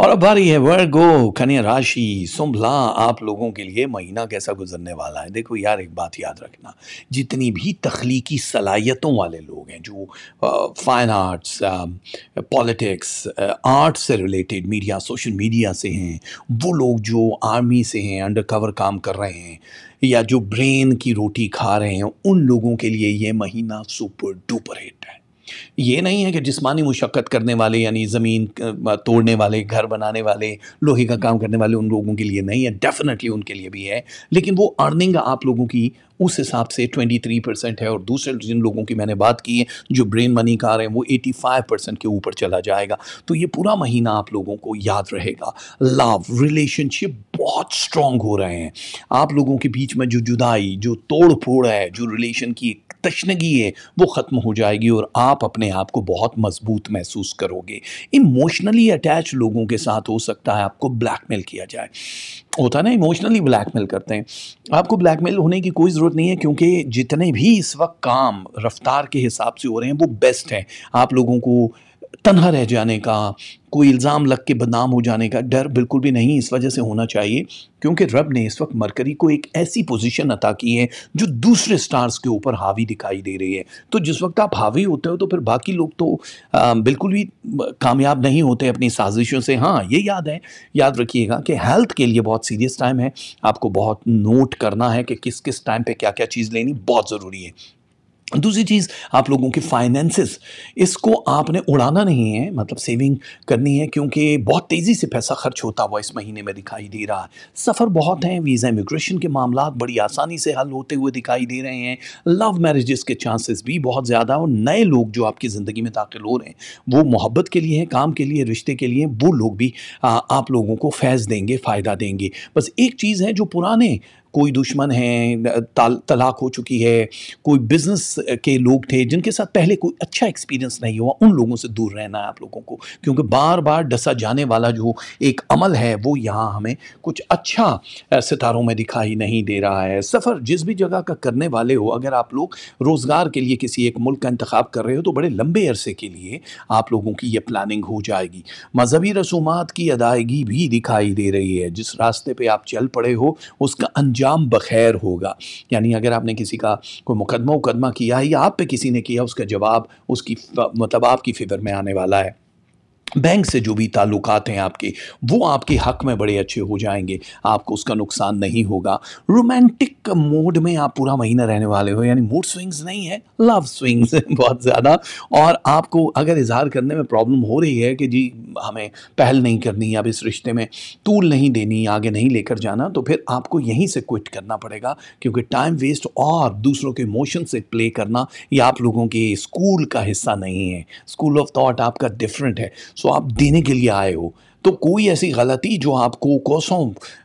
और अब बारी है वर्गो कन्या राशि सुंभला आप लोगों के लिए महीना कैसा गुजरने वाला है देखो यार एक बात याद रखना जितनी भी तख्लीकी सलाहियतों वाले लोग हैं जो फ़ाइन आर्ट्स पॉलिटिक्स आर्ट से रिलेटेड मीडिया सोशल मीडिया से हैं वो लोग जो आर्मी से हैं अंडर कवर काम कर रहे हैं या जो ब्रेन की रोटी खा रहे हैं उन लोगों के लिए ये महीना सुपर डुपर हिट है ये नहीं है कि जिसमानी मुशक्क़त करने वाले यानी ज़मीन तोड़ने वाले घर बनाने वाले लोहे का काम करने वाले उन लोगों के लिए नहीं है डेफिनेटली उनके लिए भी है लेकिन वो अर्निंग आप लोगों की उस हिसाब से 23 परसेंट है और दूसरे जिन लोगों की मैंने बात की है जो ब्रेन मनी का रहे हैं वो 85 परसेंट के ऊपर चला जाएगा तो ये पूरा महीना आप लोगों को याद रहेगा लव रिलेशनशिप बहुत स्ट्रांग हो रहे हैं आप लोगों के बीच में जो जुदाई जो तोड़ फोड़ है जो रिलेशन की तशनगी है वो ख़त्म हो जाएगी और आप अपने आप को बहुत मजबूत महसूस करोगे इमोशनली अटैच लोगों के साथ हो सकता है आपको ब्लैकमेल किया जाए होता ना इमोशनली ब्लैकमेल करते हैं आपको ब्लैकमेल होने की कोई ज़रूरत नहीं है क्योंकि जितने भी इस वक्त काम रफ्तार के हिसाब से हो रहे हैं वो बेस्ट हैं आप लोगों को तनहा रह जाने का कोई इल्ज़ाम लग के बदनाम हो जाने का डर बिल्कुल भी नहीं इस वजह से होना चाहिए क्योंकि रब ने इस वक्त मरकरी को एक ऐसी पोजीशन अता की है जो दूसरे स्टार्स के ऊपर हावी दिखाई दे रही है तो जिस वक्त आप हावी होते हो तो फिर बाकी लोग तो आ, बिल्कुल भी कामयाब नहीं होते अपनी साजिशों से हाँ ये याद है याद रखिएगा कि हेल्थ के लिए बहुत सीरियस टाइम है आपको बहुत नोट करना है कि किस किस टाइम पर क्या क्या चीज़ लेनी बहुत ज़रूरी है दूसरी चीज़ आप लोगों के फाइनेंसेस इसको आपने उड़ाना नहीं है मतलब सेविंग करनी है क्योंकि बहुत तेज़ी से पैसा खर्च होता हुआ इस महीने में दिखाई दे रहा है सफ़र बहुत हैं वीज़ा इमिग्रेशन के मामला बड़ी आसानी से हल होते हुए दिखाई दे रहे हैं लव मैरिजेस के चांसेस भी बहुत ज़्यादा और नए लोग जो आपकी ज़िंदगी में दाखिल हो रहे हैं वो मोहब्बत के लिए हैं काम के लिए रिश्ते के लिए वो लोग भी आप लोगों को फैज़ देंगे फ़ायदा देंगे बस एक चीज़ है जो पुराने कोई दुश्मन है तलाक हो चुकी है कोई बिजनेस के लोग थे जिनके साथ पहले कोई अच्छा एक्सपीरियंस नहीं हुआ उन लोगों से दूर रहना है आप लोगों को क्योंकि बार बार डसा जाने वाला जो एक अमल है वो यहाँ हमें कुछ अच्छा सितारों में दिखाई नहीं दे रहा है सफ़र जिस भी जगह का करने वाले हो अगर आप लोग रोज़गार के लिए किसी एक मुल्क का इंतखब कर रहे हो तो बड़े लंबे अरसे के लिए आप लोगों की यह प्लानिंग हो जाएगी मजहबी रसूमा की अदायगी भी दिखाई दे रही है जिस रास्ते पर आप चल पड़े हो उसका अंजाम अंजाम बखैर होगा यानी अगर आपने किसी का कोई मुकदमा उकदमा किया है या आप पे किसी ने किया उसका जवाब उसकी मतलब आपकी फिक्र में आने वाला है बैंक से जो भी ताल्लुकात हैं आपके वो आपके हक में बड़े अच्छे हो जाएंगे आपको उसका नुकसान नहीं होगा रोमांटिक मोड में आप पूरा महीना रहने वाले हो यानी मूड स्विंग्स नहीं है लव स्विंग्स बहुत ज़्यादा और आपको अगर इजहार करने में प्रॉब्लम हो रही है कि जी हमें पहल नहीं करनी अब इस रिश्ते में तूल नहीं देनी आगे नहीं लेकर जाना तो फिर आपको यहीं से क्विट करना पड़ेगा क्योंकि टाइम वेस्ट और दूसरों के इमोशन से प्ले करना ये आप लोगों के स्कूल का हिस्सा नहीं है स्कूल ऑफ थाट आपका डिफरेंट है सो आप देने के लिए आए हो तो कोई ऐसी गलती जो आपको कोसों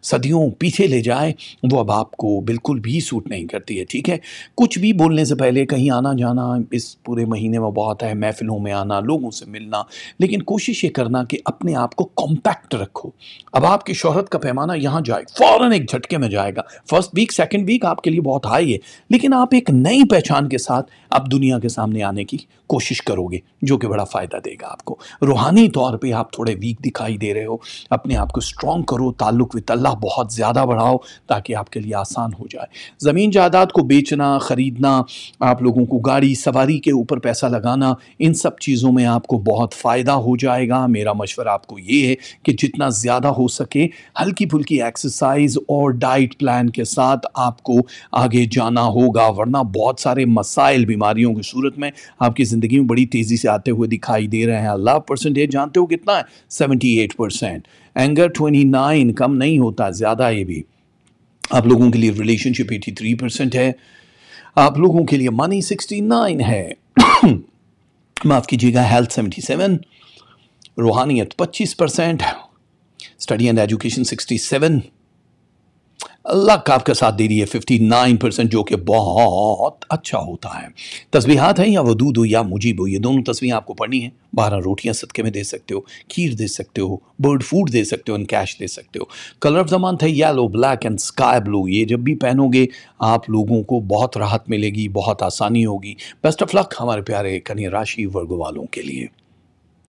सदियों पीछे ले जाए वो अब आपको बिल्कुल भी सूट नहीं करती है ठीक है कुछ भी बोलने से पहले कहीं आना जाना इस पूरे महीने में बहुत है महफिलों में आना लोगों से मिलना लेकिन कोशिश ये करना कि अपने आप को कॉम्पैक्ट रखो अब आपकी शोहरत का पैमाना यहाँ जाए फ़ौरन एक झटके में जाएगा फर्स्ट वीक सेकेंड वीक आपके लिए बहुत हाई है लेकिन आप एक नई पहचान के साथ अब दुनिया के सामने आने की कोशिश करोगे जो कि बड़ा फ़ायदा देगा आपको रूहानी तौर पर आप थोड़े वीक दिखाई दे रहे हो अपने आप को स्ट्रॉन्ग करो ताल्लुक विद अल्लाह बहुत ज़्यादा बढ़ाओ ताकि आपके लिए आसान हो जाए ज़मीन जायदाद को बेचना ख़रीदना आप लोगों को गाड़ी सवारी के ऊपर पैसा लगाना इन सब चीज़ों में आपको बहुत फ़ायदा हो जाएगा मेरा मशवरा आपको ये है कि जितना ज़्यादा हो सके हल्की फुल्की एक्सरसाइज और डाइट प्लान के साथ आपको आगे जाना होगा वरना बहुत सारे मसाइल बीमारियों की सूरत में आपकी ज़िंदगी में बड़ी तेज़ी से आते हुए दिखाई दे रहे हैं अल्लाह परसेंटेज जानते हो कितना है seventy eight eight percent anger twenty nine कम नहीं होता ज़्यादा ये भी आप लोगों के लिए रिलेशनशिप एटी थ्री परसेंट है आप लोगों के लिए मनी सिक्सटी नाइन है माफ़ कीजिएगा हेल्थ सेवेंटी सेवन रूहानियत पच्चीस percent study and education sixty seven luck आपका साथ दे रही है नाइन परसेंट जो कि बहुत अच्छा होता है तस्बीहात हैं या वदूद हो या मुजीब हो ये दोनों तस्वीरें आपको पढ़नी है बारह रोटियां सदके में दे सकते हो खीर दे सकते हो बर्ड फूड दे सकते हो एंड कैश दे सकते हो कलर ऑफ द मंथ है yellow black and sky blue ये जब भी पहनोगे आप लोगों को बहुत राहत मिलेगी बहुत आसानी होगी बेस्ट ऑफ लक हमारे प्यारे कन्या राशि वर्ग वालों के लिए